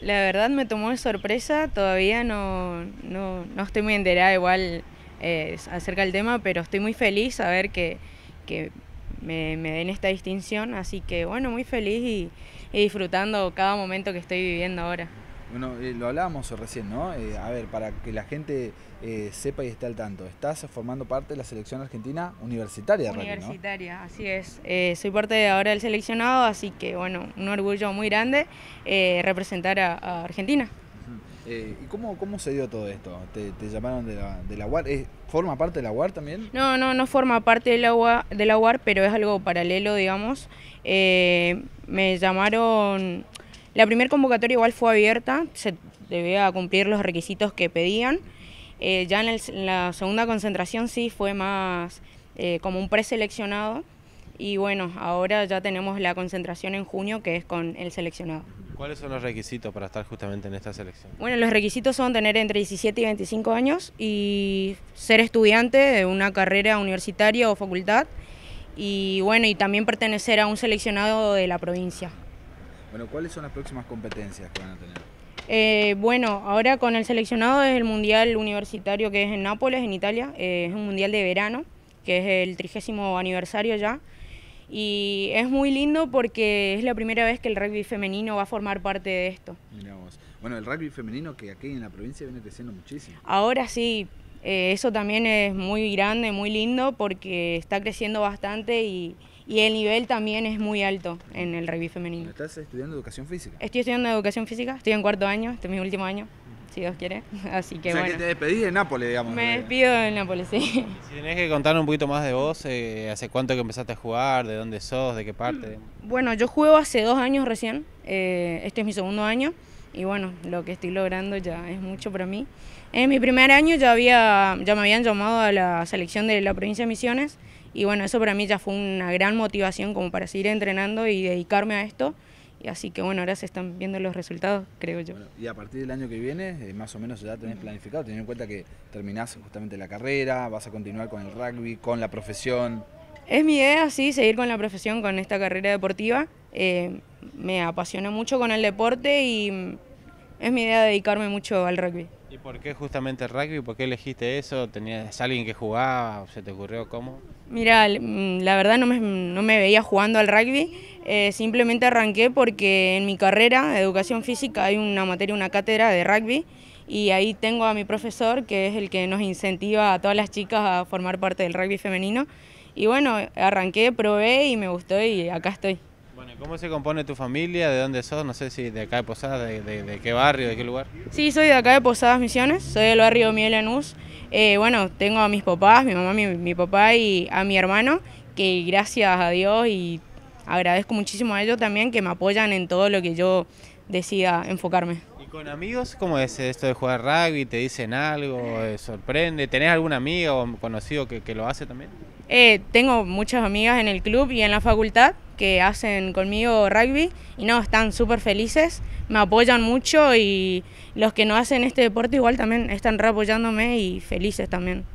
La verdad me tomó de sorpresa, todavía no, no, no estoy muy enterada igual eh, acerca del tema, pero estoy muy feliz a ver que, me, den esta distinción, así que bueno, muy feliz y disfrutando cada momento que estoy viviendo ahora. Bueno, eh, lo hablábamos recién, ¿no? Eh, a ver, para que la gente eh, sepa y esté al tanto, estás formando parte de la selección argentina universitaria. Universitaria, así es. soy parte ahora del seleccionado, así que bueno, un orgullo muy grande representar a, Argentina. ¿Y cómo, cómo se dio todo esto? ¿Te, llamaron de la, de la UAR? ¿Forma parte de la UAR también? No, no, no forma parte de la UAR, de pero es algo paralelo, digamos. me llamaron la primera convocatoria igual fue abierta, se debía cumplir los requisitos que pedían. Eh, ya en, la segunda concentración sí fue más eh, como un preseleccionado y bueno, ahora ya tenemos la concentración en junio que es con el seleccionado. ¿Cuáles son los requisitos para estar justamente en esta selección? Bueno, los requisitos son tener entre 17 y 25 años y ser estudiante de una carrera universitaria o facultad y bueno, y también pertenecer a un seleccionado de la provincia. Bueno, ¿cuáles son las próximas competencias que van a tener? Eh, bueno, ahora con el seleccionado es el Mundial Universitario que es en Nápoles, en Italia. Eh, es un Mundial de verano, que es el trigésimo aniversario ya. Y es muy lindo porque es la primera vez que el rugby femenino va a formar parte de esto. Bueno, el rugby femenino que aquí en la provincia viene creciendo muchísimo. Ahora sí, eh, eso también es muy grande, muy lindo porque está creciendo bastante y y el nivel también es muy alto en el rugby femenino. ¿Estás estudiando educación física? Estoy estudiando educación física, estoy en cuarto año, este es mi último año, si Dios quiere. Así que o sea, que te despedís de Nápoles, digamos. Me despido de Nápoles, sí. Si tenés que contar un poquito más de vos, eh, ¿hace cuánto que empezaste a jugar? ¿De dónde sos? ¿De qué parte? Mm, bueno, yo juego hace dos años recién, eh, este es mi segundo año. Y bueno, lo que estoy logrando ya es mucho para mí. En mi primer año ya, había, ya me habían llamado a la selección de la provincia de Misiones y bueno, eso para mí ya fue una gran motivación como para seguir entrenando y dedicarme a esto. Y así que bueno, ahora se están viendo los resultados, creo yo. y a partir del año que viene, eh, más o menos ya tenés planificado, teniendo en cuenta que terminás justamente la carrera, vas a continuar con el rugby, con la profesión. Es mi idea, sí, seguir con la profesión, con esta carrera deportiva. Eh, me apasiona mucho con el deporte y es mi idea dedicarme mucho al rugby. ¿Y por qué justamente el rugby? ¿Por qué elegiste eso? ¿Tenías alguien que jugaba? ¿Se te ocurrió cómo? Mira, mm, la verdad no me, no me veía jugando al rugby, eh, simplemente arranqué porque en mi carrera, de educación física, hay una materia, una cátedra de rugby y ahí tengo a mi profesor que es el que nos incentiva a todas las chicas a formar parte del rugby femenino y bueno, arranqué, probé y me gustó y acá estoy. ¿Cómo se compone tu familia? ¿De dónde sos? No sé si de acá de Posadas, de, qué barrio, de qué lugar. Sí, soy de acá de Posadas Misiones, soy del barrio Miel eh, bueno, tengo a mis papás, mi mamá, mi, papá y a mi hermano, que gracias a Dios y agradezco muchísimo a ellos también que me apoyan en todo lo que yo decida enfocarme. ¿Y con amigos cómo es esto de jugar rugby? ¿Te dicen algo? ¿Sorprende? ¿Tenés algún amigo o conocido que, lo hace también? Eh, tengo muchas amigas en el club y en la facultad que hacen conmigo rugby y no, están súper felices, me apoyan mucho y los que no hacen este deporte igual también están reapoyándome y felices también.